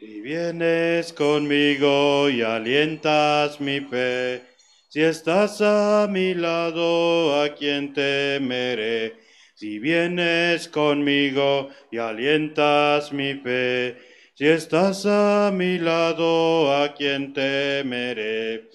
Si vienes conmigo y alientas mi fe. Si estás a mi lado, ¿a quién temeré? Si vienes conmigo y alientas mi fe. Si estás a mi lado, ¿a quién temeré?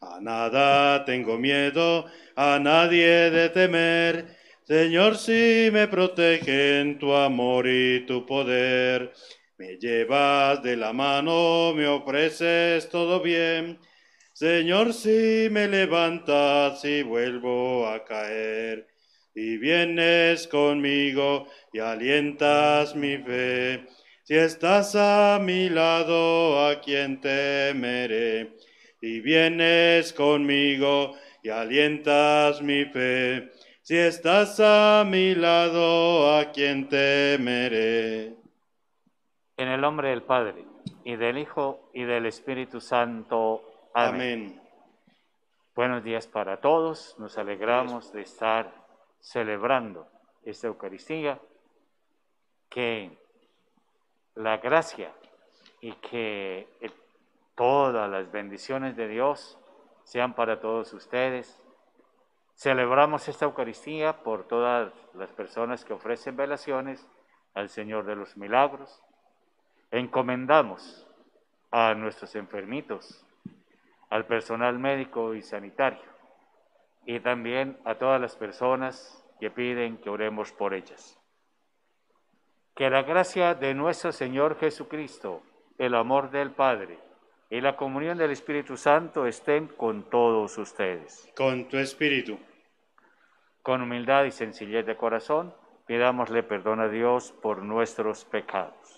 A nada tengo miedo, a nadie de temer. Señor, si me en tu amor y tu poder. Me llevas de la mano, me ofreces todo bien. Señor, si me levantas y vuelvo a caer, y vienes conmigo y alientas mi fe, si estás a mi lado, ¿a quien temeré? Y vienes conmigo y alientas mi fe, si estás a mi lado, ¿a quien temeré? En el nombre del Padre, y del Hijo, y del Espíritu Santo. Amén. Buenos días para todos. Nos alegramos de estar celebrando esta Eucaristía. Que la gracia y que eh, todas las bendiciones de Dios sean para todos ustedes. Celebramos esta Eucaristía por todas las personas que ofrecen velaciones al Señor de los Milagros, Encomendamos a nuestros enfermitos, al personal médico y sanitario, y también a todas las personas que piden que oremos por ellas. Que la gracia de nuestro Señor Jesucristo, el amor del Padre y la comunión del Espíritu Santo estén con todos ustedes. Con tu Espíritu. Con humildad y sencillez de corazón, pidámosle perdón a Dios por nuestros pecados.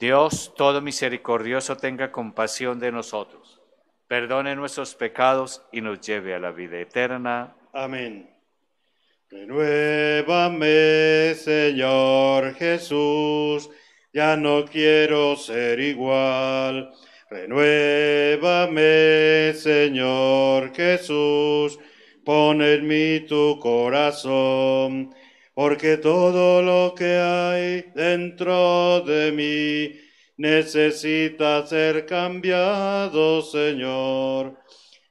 Dios todo misericordioso tenga compasión de nosotros, perdone nuestros pecados y nos lleve a la vida eterna. Amén. Renuévame, Señor Jesús, ya no quiero ser igual. Renuévame, Señor Jesús, pon en mí tu corazón porque todo lo que hay dentro de mí necesita ser cambiado, Señor,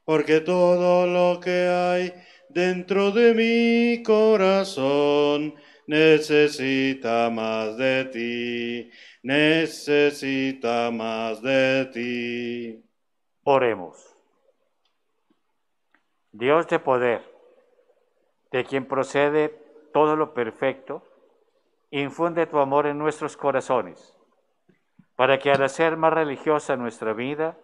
porque todo lo que hay dentro de mi corazón necesita más de ti, necesita más de ti. Oremos. Dios de poder, de quien procede todo lo perfecto, infunde tu amor en nuestros corazones, para que al hacer más religiosa nuestra vida,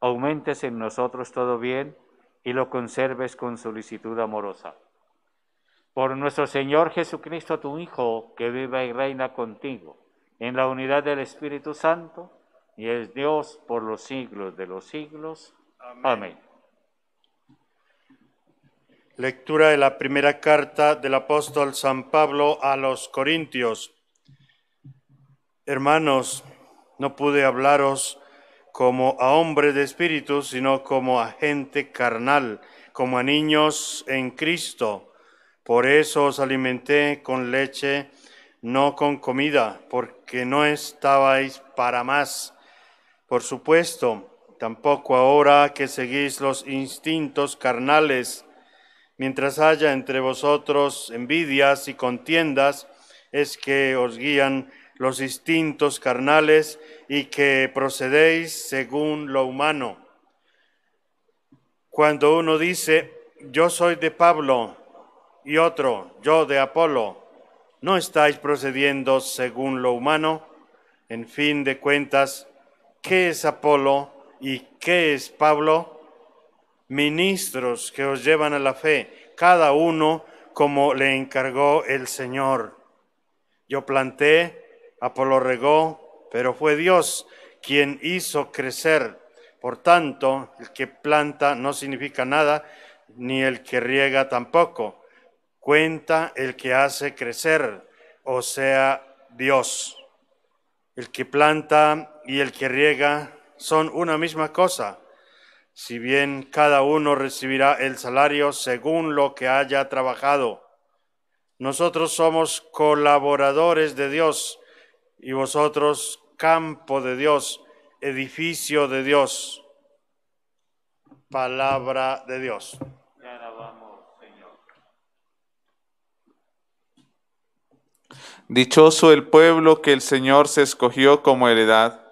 aumentes en nosotros todo bien y lo conserves con solicitud amorosa. Por nuestro Señor Jesucristo, tu Hijo, que viva y reina contigo, en la unidad del Espíritu Santo, y es Dios por los siglos de los siglos. Amén. Amén. Lectura de la primera carta del apóstol San Pablo a los Corintios. Hermanos, no pude hablaros como a hombre de espíritu, sino como a gente carnal, como a niños en Cristo. Por eso os alimenté con leche, no con comida, porque no estabais para más. Por supuesto, tampoco ahora que seguís los instintos carnales mientras haya entre vosotros envidias y contiendas, es que os guían los instintos carnales y que procedéis según lo humano. Cuando uno dice, yo soy de Pablo, y otro, yo de Apolo, ¿no estáis procediendo según lo humano? En fin de cuentas, ¿qué es Apolo y qué es Pablo? ministros que os llevan a la fe, cada uno como le encargó el Señor. Yo planté, Apolo regó, pero fue Dios quien hizo crecer. Por tanto, el que planta no significa nada, ni el que riega tampoco. Cuenta el que hace crecer, o sea, Dios. El que planta y el que riega son una misma cosa si bien cada uno recibirá el salario según lo que haya trabajado. Nosotros somos colaboradores de Dios y vosotros campo de Dios, edificio de Dios, palabra de Dios. Dichoso el pueblo que el Señor se escogió como heredad.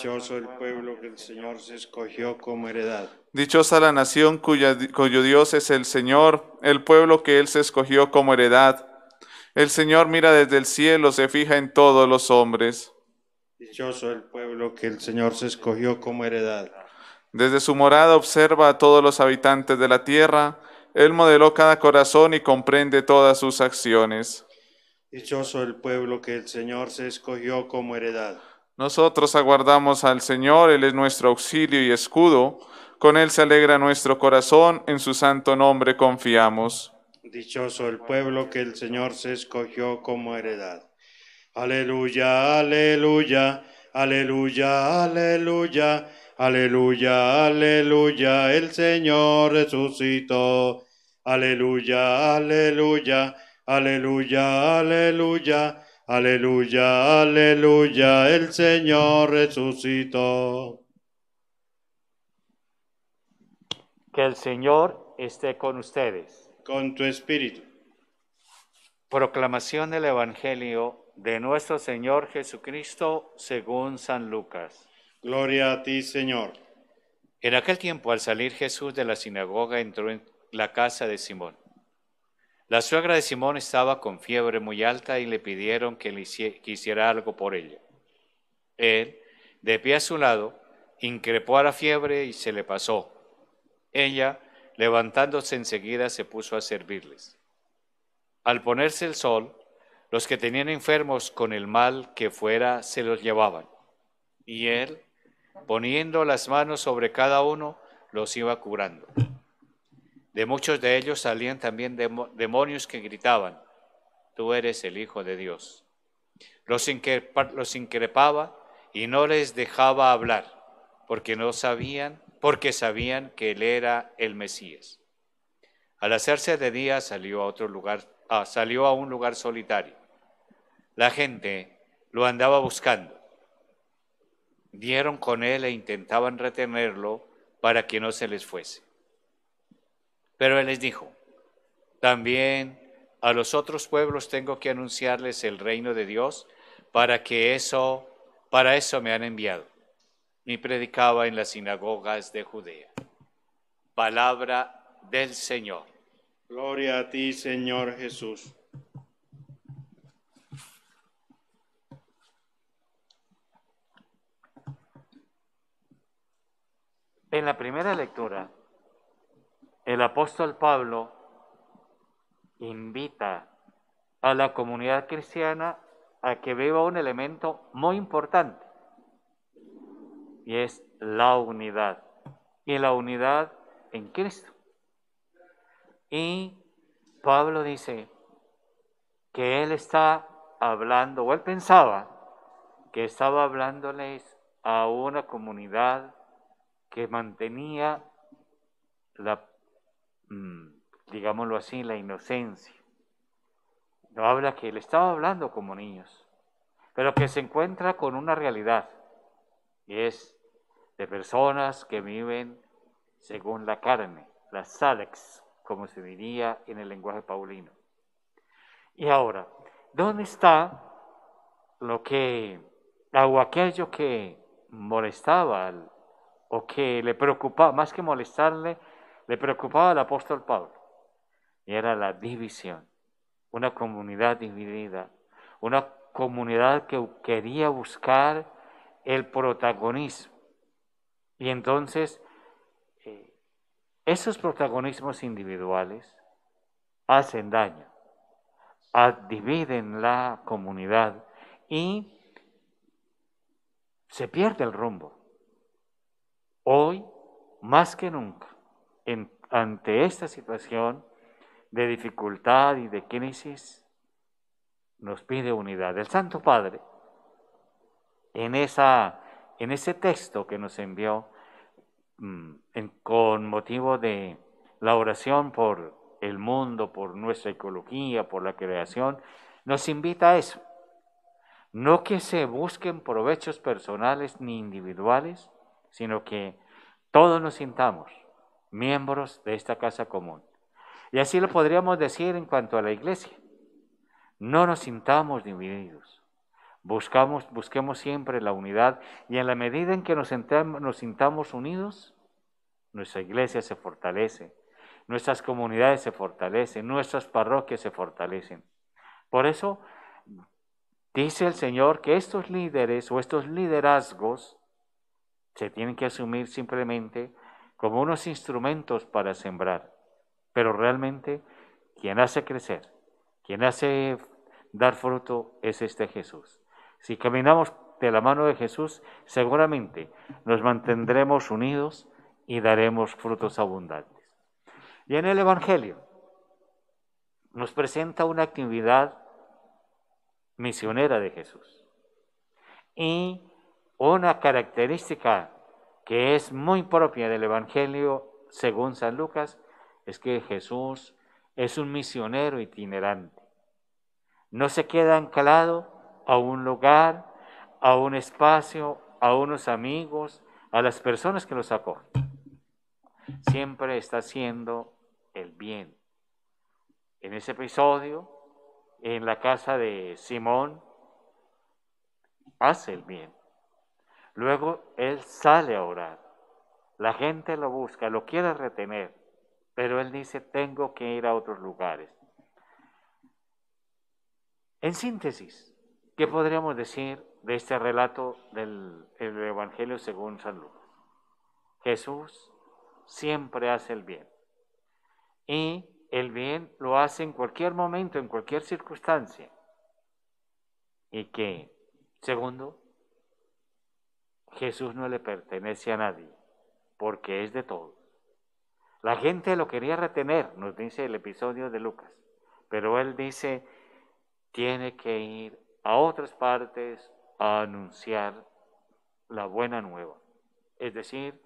Dichoso el pueblo que el Señor se escogió como heredad. Dichosa la nación cuya, cuyo Dios es el Señor, el pueblo que Él se escogió como heredad. El Señor mira desde el cielo, se fija en todos los hombres. Dichoso el pueblo que el Señor se escogió como heredad. Desde su morada observa a todos los habitantes de la tierra. Él modeló cada corazón y comprende todas sus acciones. Dichoso el pueblo que el Señor se escogió como heredad. Nosotros aguardamos al Señor, Él es nuestro auxilio y escudo. Con Él se alegra nuestro corazón, en su santo nombre confiamos. Dichoso el pueblo que el Señor se escogió como heredad. Aleluya, aleluya, aleluya, aleluya, aleluya, aleluya, el Señor resucitó. Aleluya, aleluya, aleluya, aleluya. Aleluya, aleluya, el Señor resucitó. Que el Señor esté con ustedes. Con tu espíritu. Proclamación del Evangelio de nuestro Señor Jesucristo según San Lucas. Gloria a ti, Señor. En aquel tiempo, al salir Jesús de la sinagoga, entró en la casa de Simón. La suegra de Simón estaba con fiebre muy alta y le pidieron que le hiciera algo por ella. Él, de pie a su lado, increpó a la fiebre y se le pasó. Ella, levantándose enseguida, se puso a servirles. Al ponerse el sol, los que tenían enfermos con el mal que fuera se los llevaban. Y él, poniendo las manos sobre cada uno, los iba curando. De muchos de ellos salían también demonios que gritaban, tú eres el Hijo de Dios. Los, increpaba y no les dejaba hablar, porque no sabían, porque sabían que él era el Mesías. Al hacerse de día salió a otro lugar, ah, salió a un lugar solitario. La gente lo andaba buscando. Dieron con él e intentaban retenerlo para que no se les fuese. Pero él les dijo, también a los otros pueblos tengo que anunciarles el reino de Dios para que eso, para eso me han enviado. Y predicaba en las sinagogas de Judea. Palabra del Señor. Gloria a ti, Señor Jesús. En la primera lectura el apóstol Pablo invita a la comunidad cristiana a que vea un elemento muy importante y es la unidad y la unidad en Cristo. Y Pablo dice que él está hablando, o él pensaba que estaba hablándoles a una comunidad que mantenía la Mm, digámoslo así, la inocencia. No habla que él estaba hablando como niños, pero que se encuentra con una realidad, y es de personas que viven según la carne, las salex, como se diría en el lenguaje paulino. Y ahora, ¿dónde está lo que, o aquello que molestaba o que le preocupaba, más que molestarle, le preocupaba al apóstol Pablo y era la división, una comunidad dividida, una comunidad que quería buscar el protagonismo. Y entonces eh, esos protagonismos individuales hacen daño, dividen la comunidad y se pierde el rumbo. Hoy, más que nunca, ante esta situación de dificultad y de crisis, nos pide unidad. El Santo Padre, en, esa, en ese texto que nos envió mm, con motivo de la oración por el mundo, por nuestra ecología, por la creación, nos invita a eso. No que se busquen provechos personales ni individuales, sino que todos nos sintamos miembros de esta casa común. Y así lo podríamos decir en cuanto a la iglesia. No nos sintamos divididos. Buscamos, busquemos siempre la unidad y en la medida en que nos, nos sintamos unidos, nuestra iglesia se fortalece, nuestras comunidades se fortalecen, nuestras parroquias se fortalecen. Por eso dice el Señor que estos líderes o estos liderazgos se tienen que asumir simplemente como unos instrumentos para sembrar, pero realmente quien hace crecer, quien hace dar fruto es este Jesús. Si caminamos de la mano de Jesús, seguramente nos mantendremos unidos y daremos frutos abundantes. Y en el Evangelio nos presenta una actividad misionera de Jesús y una característica que es muy propia del Evangelio según San Lucas, es que Jesús es un misionero itinerante. No se queda anclado a un lugar, a un espacio, a unos amigos, a las personas que los acogen. Siempre está haciendo el bien. En ese episodio, en la casa de Simón, hace el bien. Luego él sale a orar. La gente lo busca, lo quiere retener, pero él dice, tengo que ir a otros lugares. En síntesis, ¿qué podríamos decir de este relato del Evangelio según San Lucas? Jesús siempre hace el bien. Y el bien lo hace en cualquier momento, en cualquier circunstancia. Y que, segundo, Jesús no le pertenece a nadie, porque es de todos. La gente lo quería retener, nos dice el episodio de Lucas, pero él dice, tiene que ir a otras partes a anunciar la buena nueva. Es decir,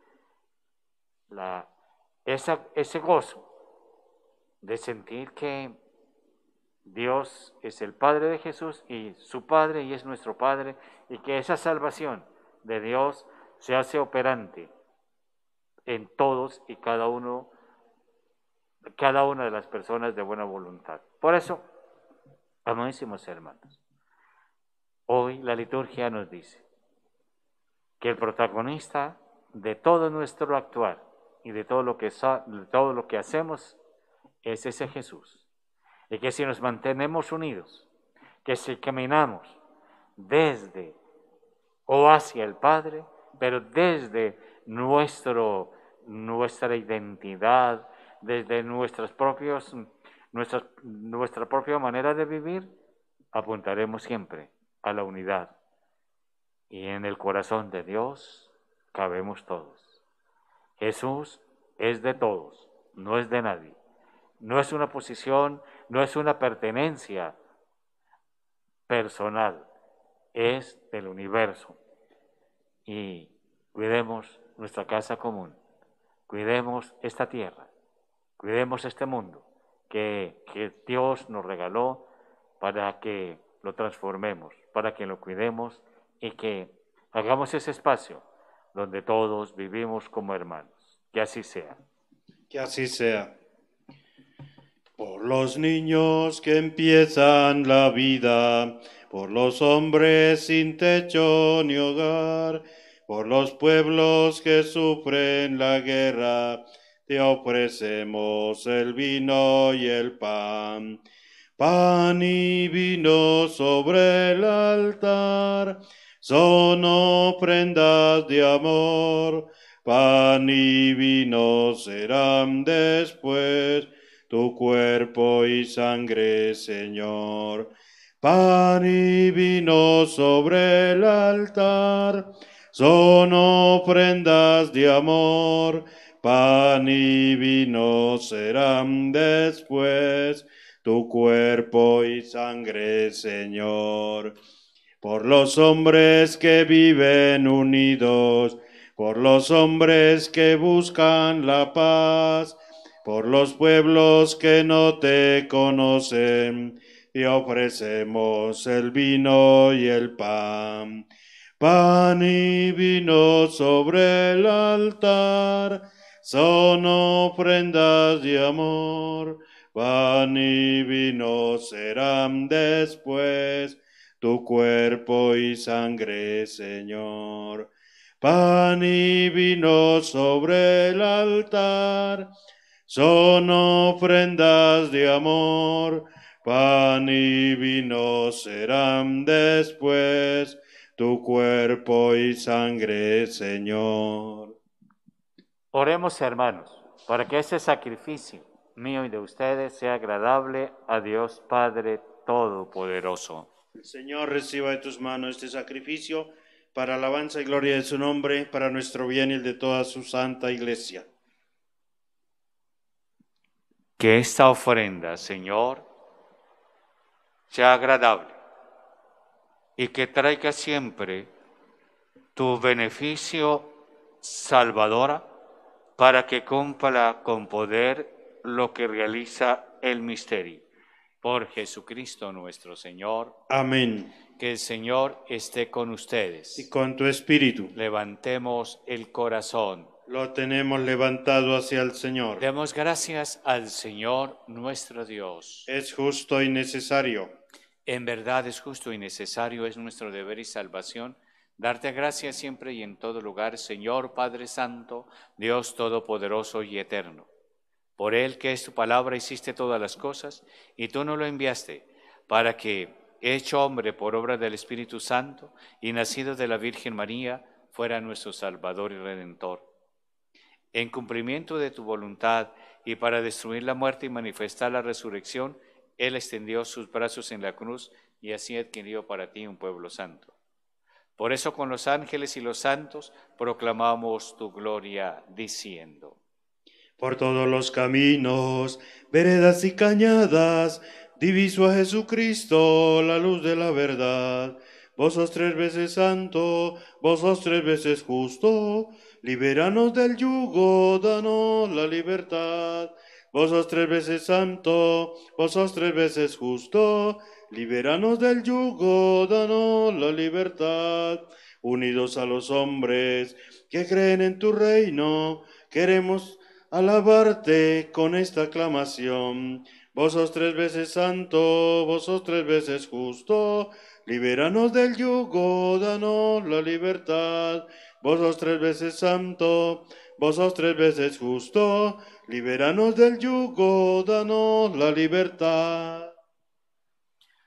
ese gozo de sentir que Dios es el Padre de Jesús y su Padre y es nuestro Padre y que esa salvación de Dios se hace operante en todos y cada uno, cada una de las personas de buena voluntad. Por eso, amadísimos hermanos, hoy la liturgia nos dice que el protagonista de todo nuestro actuar y de todo lo que, de todo lo que hacemos es ese Jesús. Y que si nos mantenemos unidos, que si caminamos desde o hacia el Padre, pero desde nuestro, nuestra identidad, desde propios, nuestra, nuestra propia manera de vivir, apuntaremos siempre a la unidad. Y en el corazón de Dios cabemos todos. Jesús es de todos, no es de nadie. No es una posición, no es una pertenencia personal, es del universo y cuidemos nuestra casa común, cuidemos esta tierra, cuidemos este mundo que, Dios nos regaló para que lo transformemos, para que lo cuidemos y que hagamos ese espacio donde todos vivimos como hermanos. Que así sea. Que así sea. Por los niños que empiezan la vida, por los hombres sin techo ni hogar, por los pueblos que sufren la guerra, te ofrecemos el vino y el pan. Pan y vino sobre el altar son ofrendas de amor. Pan y vino serán después tu cuerpo y sangre, Señor. Pan y vino sobre el altar son ofrendas de amor. Pan y vino serán después tu cuerpo y sangre, Señor. Por los hombres que viven unidos, por los hombres que buscan la paz, por los pueblos que no te conocen, y ofrecemos el vino y el pan. Pan y vino sobre el altar son ofrendas de amor. Pan y vino serán después tu cuerpo y sangre, Señor. Pan y vino sobre el altar son ofrendas de amor, pan y vino serán después tu cuerpo y sangre, Señor. Oremos, hermanos, para que este sacrificio mío y de ustedes sea agradable a Dios Padre Todopoderoso. El Señor reciba de tus manos este sacrificio para alabanza y gloria de su nombre, para nuestro bien y el de toda su santa iglesia que esta ofrenda, Señor, sea agradable y que traiga siempre tu beneficio salvadora para que cumpla con poder lo que realiza el misterio. Por Jesucristo nuestro Señor. Amén. Que el Señor esté con ustedes. Y con tu espíritu. Levantemos el corazón. Lo tenemos levantado hacia el Señor. Demos gracias al Señor nuestro Dios. Es justo y necesario. En verdad es justo y necesario, es nuestro deber y salvación. Darte gracias siempre y en todo lugar, Señor Padre Santo, Dios Todopoderoso y Eterno. Por Él que es tu palabra hiciste todas las cosas, y tú no lo enviaste, para que, hecho hombre por obra del Espíritu Santo y nacido de la Virgen María, fuera nuestro Salvador y Redentor en cumplimiento de tu voluntad y para destruir la muerte y manifestar la resurrección, Él extendió sus brazos en la cruz y así adquirió para ti un pueblo santo. Por eso con los ángeles y los santos proclamamos tu gloria diciendo, Por todos los caminos, veredas y cañadas, diviso a Jesucristo, la luz de la verdad. Vos sos tres veces santo, vos sos tres veces justo, Libéranos del yugo, danos la libertad. Vosos tres veces santo, vos tres veces justo. Libéranos del yugo, danos la libertad. Unidos a los hombres que creen en tu reino, queremos alabarte con esta aclamación. Vos tres veces santo, vos tres veces justo. Libéranos del yugo, danos la libertad. Vos sos tres veces santo, vos sos tres veces justo, liberanos del yugo, danos la libertad.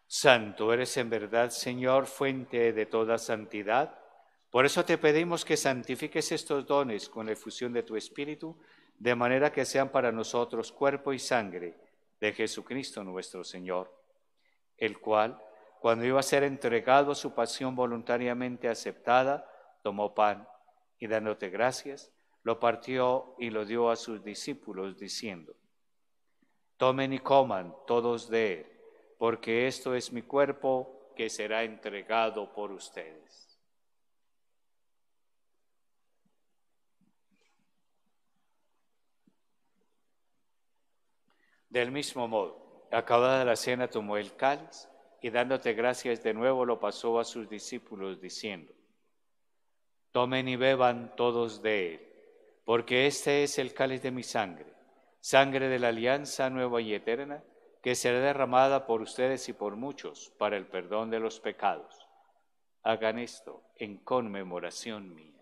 Santo eres en verdad, Señor, fuente de toda santidad. Por eso te pedimos que santifiques estos dones con la efusión de tu Espíritu, de manera que sean para nosotros cuerpo y sangre de Jesucristo nuestro Señor, el cual, cuando iba a ser entregado a su pasión voluntariamente aceptada, tomó pan y dándote gracias, lo partió y lo dio a sus discípulos diciendo, tomen y coman todos de él, porque esto es mi cuerpo que será entregado por ustedes. Del mismo modo, acabada la cena tomó el cáliz y dándote gracias de nuevo lo pasó a sus discípulos diciendo, Tomen y beban todos de él, porque este es el cáliz de mi sangre, sangre de la alianza nueva y eterna, que será derramada por ustedes y por muchos para el perdón de los pecados. Hagan esto en conmemoración mía.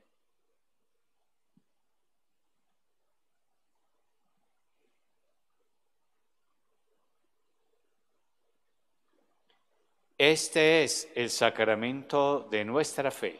Este es el sacramento de nuestra fe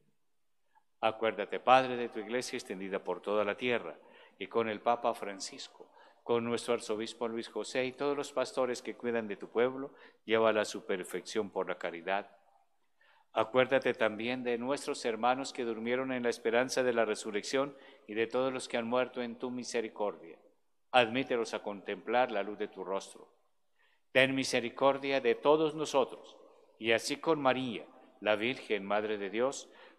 Acuérdate, Padre, de tu iglesia extendida por toda la tierra y con el Papa Francisco, con nuestro arzobispo Luis José y todos los pastores que cuidan de tu pueblo, lleva a su perfección por la caridad. Acuérdate también de nuestros hermanos que durmieron en la esperanza de la resurrección y de todos los que han muerto en tu misericordia. Admítelos a contemplar la luz de tu rostro. Ten misericordia de todos nosotros y así con María, la Virgen, Madre de Dios,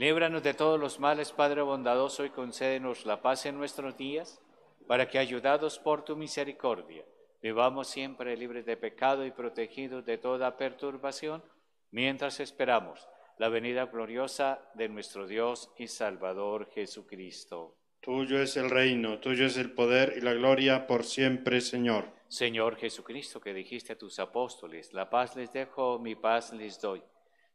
Líbranos de todos los males, Padre bondadoso, y concédenos la paz en nuestros días, para que, ayudados por tu misericordia, vivamos siempre libres de pecado y protegidos de toda perturbación, mientras esperamos la venida gloriosa de nuestro Dios y Salvador Jesucristo. Tuyo es el reino, tuyo es el poder y la gloria por siempre, Señor. Señor Jesucristo, que dijiste a tus apóstoles, la paz les dejo, mi paz les doy.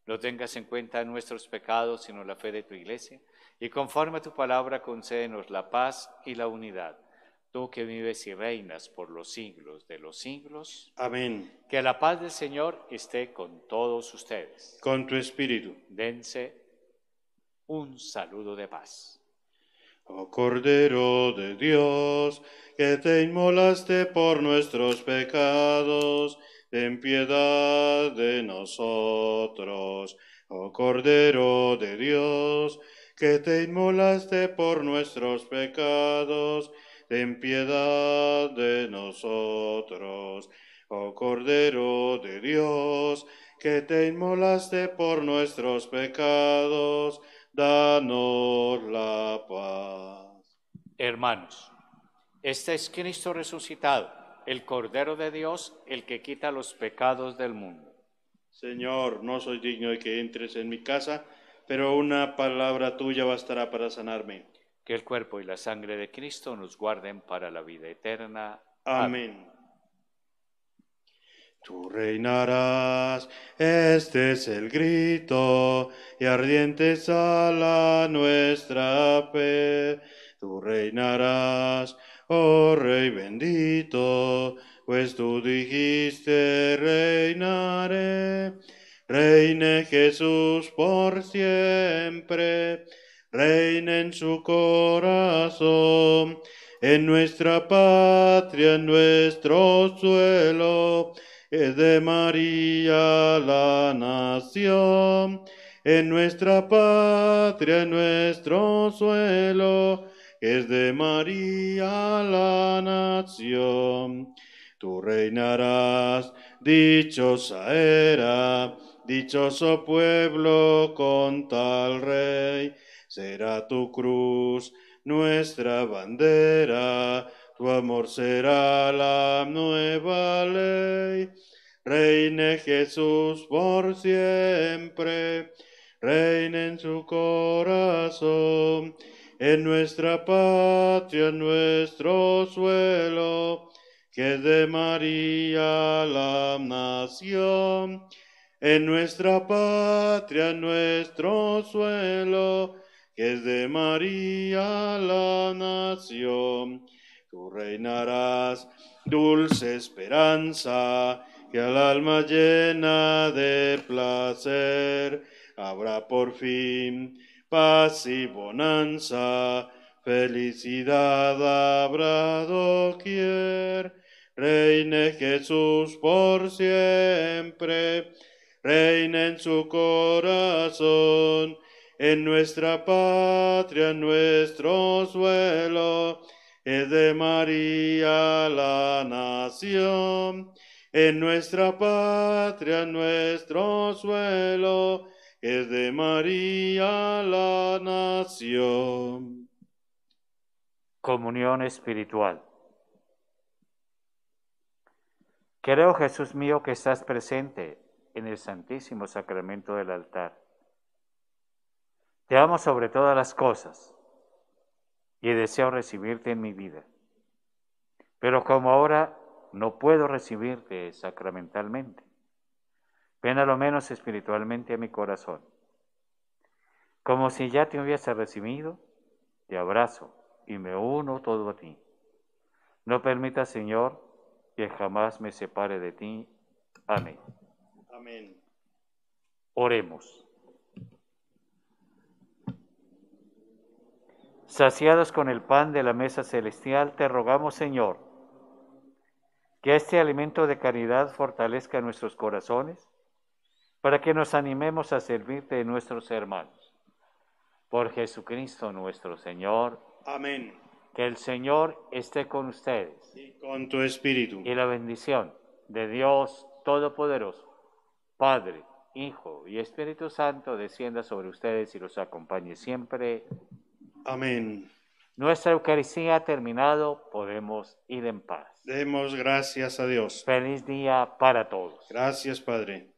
No tengas en cuenta nuestros pecados, sino la fe de tu iglesia, y conforme a tu palabra concédenos la paz y la unidad. Tú que vives y reinas por los siglos de los siglos. Amén. Que la paz del Señor esté con todos ustedes. Con tu espíritu. Dense un saludo de paz. Oh Cordero de Dios, que te inmolaste por nuestros pecados ten piedad de nosotros. Oh Cordero de Dios, que te inmolaste por nuestros pecados, ten piedad de nosotros. Oh Cordero de Dios, que te inmolaste por nuestros pecados, danos la paz. Hermanos, este es Cristo resucitado el Cordero de Dios, el que quita los pecados del mundo. Señor, no soy digno de que entres en mi casa, pero una palabra tuya bastará para sanarme. Que el cuerpo y la sangre de Cristo nos guarden para la vida eterna. Amén. Tú reinarás, este es el grito, y ardiente la nuestra fe. Tú reinarás, Oh Rey bendito, pues tú dijiste, reinaré. Reine Jesús por siempre, reine en su corazón, en nuestra patria, en nuestro suelo, es de María la nación, en nuestra patria, en nuestro suelo es de María la nación. Tú reinarás, dichosa era, dichoso pueblo con tal rey. Será tu cruz nuestra bandera, tu amor será la nueva ley. Reine Jesús por siempre, reine en su corazón en nuestra patria, nuestro suelo, que de María la nación, en nuestra patria, nuestro suelo, que es de María la nación. Tú reinarás, dulce esperanza, que al alma llena de placer habrá por fin paz y bonanza, felicidad habrá doquier. Reine Jesús por siempre, reina en su corazón, en nuestra patria, nuestro suelo, es de María la nación, en nuestra patria, nuestro suelo es de María la nación. Comunión espiritual. Creo, Jesús mío, que estás presente en el Santísimo Sacramento del altar. Te amo sobre todas las cosas y deseo recibirte en mi vida. Pero como ahora no puedo recibirte sacramentalmente, Ven a lo menos espiritualmente a mi corazón. Como si ya te hubiese recibido, te abrazo y me uno todo a ti. No permita, Señor, que jamás me separe de ti. Amén. Amén. Oremos. Saciados con el pan de la mesa celestial, te rogamos, Señor, que este alimento de caridad fortalezca nuestros corazones para que nos animemos a servirte de nuestros hermanos. Por Jesucristo nuestro Señor. Amén. Que el Señor esté con ustedes. Y con tu espíritu. Y la bendición de Dios Todopoderoso, Padre, Hijo y Espíritu Santo, descienda sobre ustedes y los acompañe siempre. Amén. Nuestra Eucaristía ha terminado, podemos ir en paz. Demos gracias a Dios. Feliz día para todos. Gracias, Padre.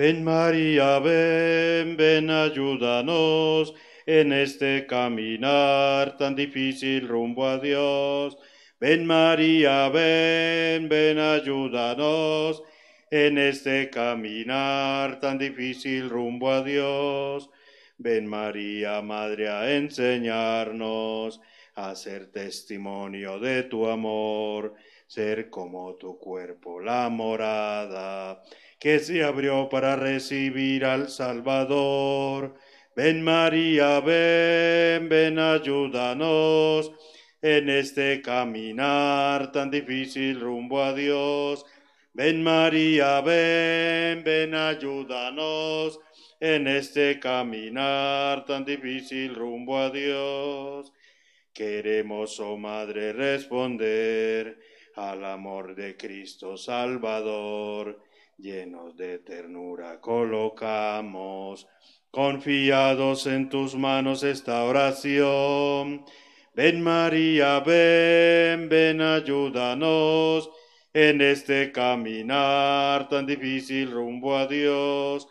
Ven María, ven, ven, ayúdanos en este caminar tan difícil rumbo a Dios. Ven María, ven, ven, ayúdanos en este caminar tan difícil rumbo a Dios. Ven María, Madre, a enseñarnos hacer testimonio de tu amor, ser como tu cuerpo la morada, que se abrió para recibir al Salvador. Ven María, ven, ven, ayúdanos en este caminar tan difícil rumbo a Dios. Ven María, ven, ven, ayúdanos en este caminar tan difícil rumbo a Dios. Queremos, oh Madre, responder al amor de Cristo Salvador. Llenos de ternura colocamos, confiados en tus manos esta oración. Ven María, ven, ven, ayúdanos en este caminar tan difícil rumbo a Dios.